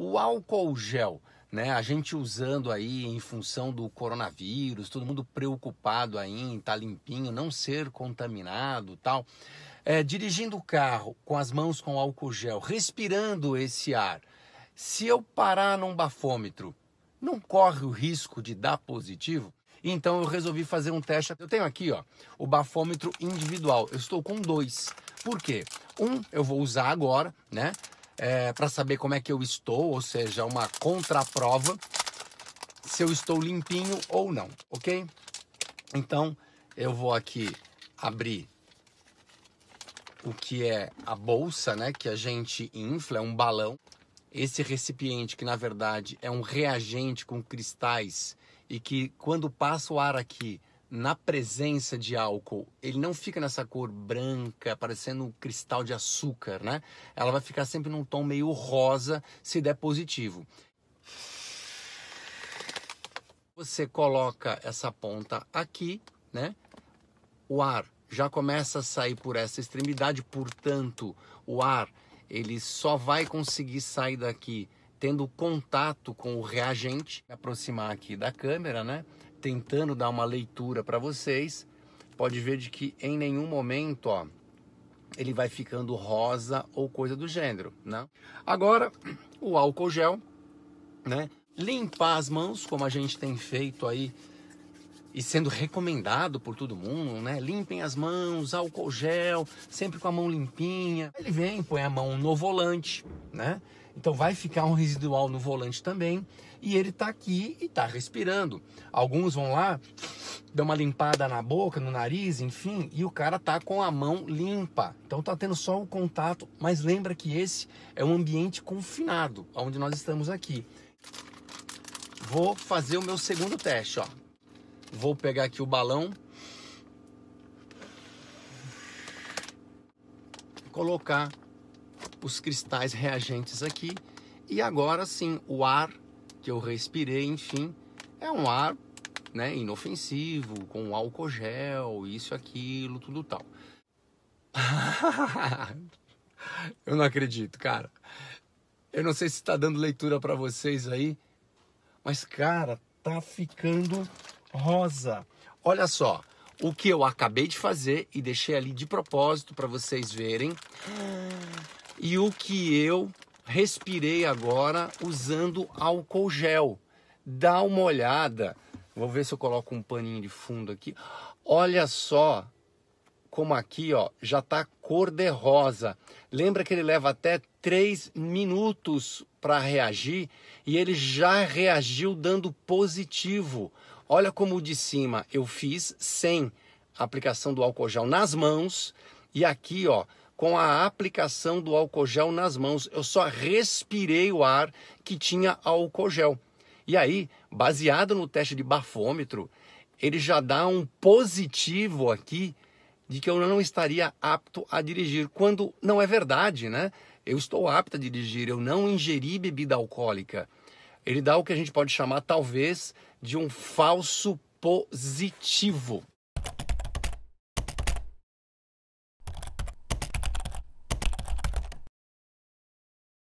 O álcool gel, né? A gente usando aí em função do coronavírus, todo mundo preocupado aí em estar tá limpinho, não ser contaminado, tal. É, dirigindo o carro com as mãos com álcool gel, respirando esse ar. Se eu parar num bafômetro, não corre o risco de dar positivo? Então eu resolvi fazer um teste. Eu tenho aqui, ó, o bafômetro individual. Eu estou com dois. Por quê? Um eu vou usar agora, né? é, para saber como é que eu estou, ou seja, uma contraprova se eu estou limpinho ou não, ok? Então eu vou aqui abrir o que é a bolsa, né? Que a gente infla, é um balão. Esse recipiente, que na verdade é um reagente com cristais e que quando passa o ar aqui na presença de álcool, ele não fica nessa cor branca, parecendo um cristal de açúcar, né? Ela vai ficar sempre num tom meio rosa, se der positivo. Você coloca essa ponta aqui, né? O ar já começa a sair por essa extremidade, portanto, o ar ele só vai conseguir sair daqui tendo contato com o reagente, aproximar aqui da câmera, né? tentando dar uma leitura para vocês, pode ver de que em nenhum momento, ó, ele vai ficando rosa ou coisa do gênero, né? Agora, o álcool gel, né? Limpar as mãos, como a gente tem feito aí e sendo recomendado por todo mundo, né? Limpem as mãos, álcool gel, sempre com a mão limpinha. Ele vem, põe a mão no volante, né? Então vai ficar um residual no volante também. E ele está aqui e está respirando. Alguns vão lá, dão uma limpada na boca, no nariz, enfim, e o cara tá com a mão limpa. Então tá tendo só o um contato, mas lembra que esse é um ambiente confinado, onde nós estamos aqui. Vou fazer o meu segundo teste, ó. Vou pegar aqui o balão, colocar os cristais reagentes aqui. E agora sim, o ar que eu respirei, enfim, é um ar né, inofensivo, com álcool gel, isso, aquilo, tudo tal. eu não acredito, cara. Eu não sei se está dando leitura para vocês aí, mas cara, tá ficando rosa. Olha só, o que eu acabei de fazer e deixei ali de propósito para vocês verem e o que eu respirei agora usando álcool gel. Dá uma olhada. Vou ver se eu coloco um paninho de fundo aqui. Olha só como aqui, ó, já tá cor de rosa. Lembra que ele leva até 3 minutos para reagir e ele já reagiu dando positivo. Olha como de cima eu fiz sem aplicação do álcool gel nas mãos e aqui, ó, com a aplicação do álcool gel nas mãos. Eu só respirei o ar que tinha álcool gel. E aí, baseado no teste de bafômetro, ele já dá um positivo aqui de que eu não estaria apto a dirigir, quando não é verdade, né? Eu estou apto a dirigir, eu não ingeri bebida alcoólica. Ele dá o que a gente pode chamar, talvez, de um falso positivo.